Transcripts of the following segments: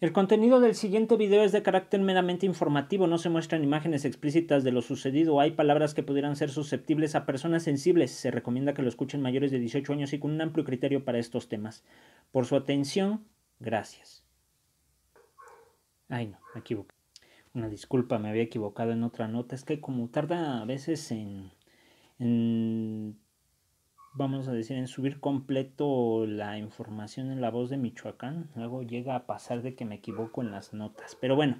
El contenido del siguiente video es de carácter meramente informativo, no se muestran imágenes explícitas de lo sucedido hay palabras que pudieran ser susceptibles a personas sensibles. Se recomienda que lo escuchen mayores de 18 años y con un amplio criterio para estos temas. Por su atención, gracias. Ay, no, me equivoqué. Una disculpa, me había equivocado en otra nota. Es que como tarda a veces en vamos a decir, en subir completo la información en la voz de Michoacán. Luego llega a pasar de que me equivoco en las notas. Pero bueno,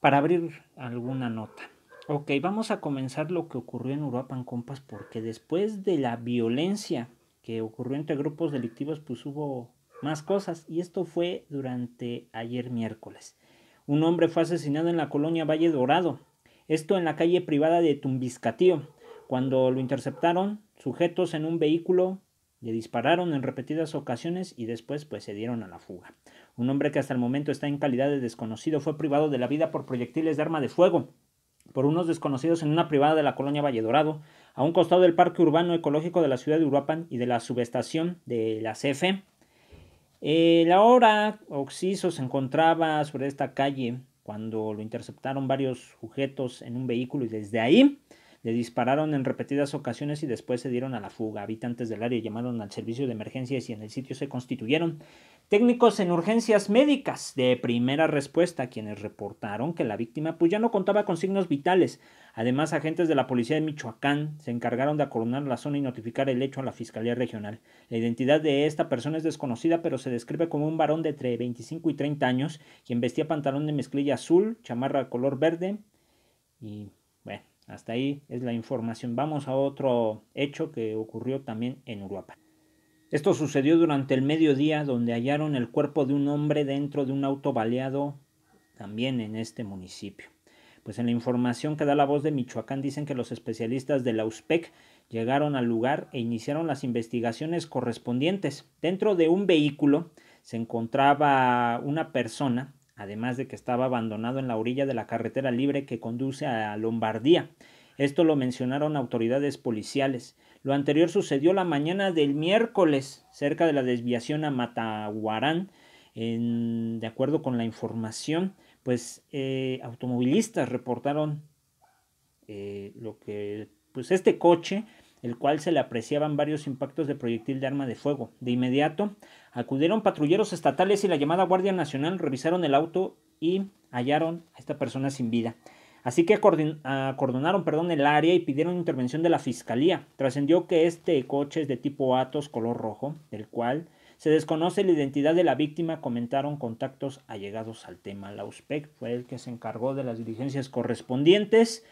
para abrir alguna nota. Ok, vamos a comenzar lo que ocurrió en Uruapan, compas, porque después de la violencia que ocurrió entre grupos delictivos, pues hubo más cosas. Y esto fue durante ayer miércoles. Un hombre fue asesinado en la colonia Valle Dorado. Esto en la calle privada de Tumbiscatío. Cuando lo interceptaron, sujetos en un vehículo le dispararon en repetidas ocasiones y después pues se dieron a la fuga. Un hombre que hasta el momento está en calidad de desconocido fue privado de la vida por proyectiles de arma de fuego por unos desconocidos en una privada de la colonia Valle Dorado, a un costado del Parque Urbano Ecológico de la ciudad de Uruapan y de la subestación de la CFE. La hora, Oxiso se encontraba sobre esta calle cuando lo interceptaron varios sujetos en un vehículo y desde ahí le dispararon en repetidas ocasiones y después se dieron a la fuga. Habitantes del área llamaron al servicio de emergencias y en el sitio se constituyeron técnicos en urgencias médicas de primera respuesta, quienes reportaron que la víctima pues ya no contaba con signos vitales. Además, agentes de la policía de Michoacán se encargaron de acoronar la zona y notificar el hecho a la Fiscalía Regional. La identidad de esta persona es desconocida, pero se describe como un varón de entre 25 y 30 años, quien vestía pantalón de mezclilla azul, chamarra color verde y hasta ahí es la información. Vamos a otro hecho que ocurrió también en Uruapan. Esto sucedió durante el mediodía donde hallaron el cuerpo de un hombre dentro de un auto baleado también en este municipio. Pues en la información que da la voz de Michoacán dicen que los especialistas de la USPEC llegaron al lugar e iniciaron las investigaciones correspondientes. Dentro de un vehículo se encontraba una persona además de que estaba abandonado en la orilla de la carretera libre que conduce a Lombardía. Esto lo mencionaron autoridades policiales. Lo anterior sucedió la mañana del miércoles, cerca de la desviación a Mataguarán, de acuerdo con la información, pues eh, automovilistas reportaron eh, lo que, pues este coche el cual se le apreciaban varios impactos de proyectil de arma de fuego. De inmediato acudieron patrulleros estatales y la llamada Guardia Nacional revisaron el auto y hallaron a esta persona sin vida. Así que acordonaron perdón, el área y pidieron intervención de la fiscalía. Trascendió que este coche es de tipo Atos color rojo, del cual se desconoce la identidad de la víctima, comentaron contactos allegados al tema. La USPEC fue el que se encargó de las diligencias correspondientes.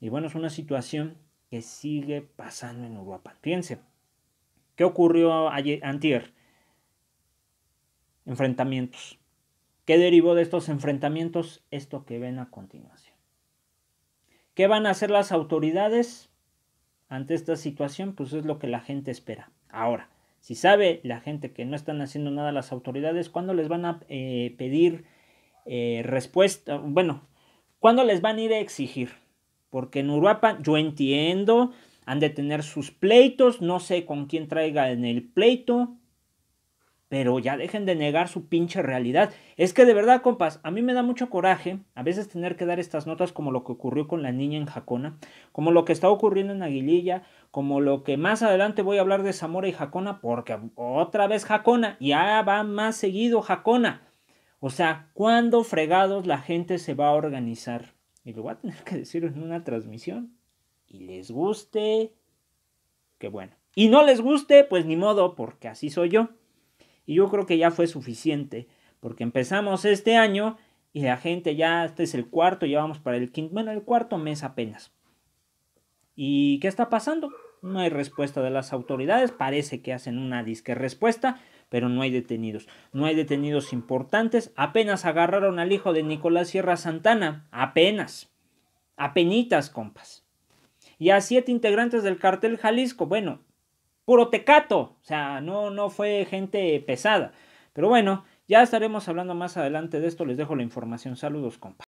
Y bueno, es una situación que sigue pasando en Uruapan. Fíjense, ¿qué ocurrió ayer, antier? Enfrentamientos. ¿Qué derivó de estos enfrentamientos? Esto que ven a continuación. ¿Qué van a hacer las autoridades ante esta situación? Pues es lo que la gente espera. Ahora, si sabe la gente que no están haciendo nada las autoridades, ¿cuándo les van a eh, pedir eh, respuesta? Bueno, ¿cuándo les van a ir a exigir? Porque en Uruapan yo entiendo, han de tener sus pleitos, no sé con quién traiga en el pleito, pero ya dejen de negar su pinche realidad. Es que de verdad, compas, a mí me da mucho coraje a veces tener que dar estas notas como lo que ocurrió con la niña en Jacona, como lo que está ocurriendo en Aguililla, como lo que más adelante voy a hablar de Zamora y Jacona, porque otra vez Jacona, ya va más seguido Jacona. O sea, ¿cuándo fregados la gente se va a organizar? Y lo voy a tener que decir en una transmisión. Y les guste, qué bueno. Y no les guste, pues ni modo, porque así soy yo. Y yo creo que ya fue suficiente, porque empezamos este año y la gente ya, este es el cuarto, ya vamos para el quinto, bueno, el cuarto mes apenas. ¿Y qué está pasando? No hay respuesta de las autoridades, parece que hacen una disque respuesta, pero no hay detenidos. No hay detenidos importantes. Apenas agarraron al hijo de Nicolás Sierra Santana. Apenas. Apenitas, compas. Y a siete integrantes del cartel Jalisco. Bueno, puro tecato. O sea, no, no fue gente pesada. Pero bueno, ya estaremos hablando más adelante de esto. Les dejo la información. Saludos, compas.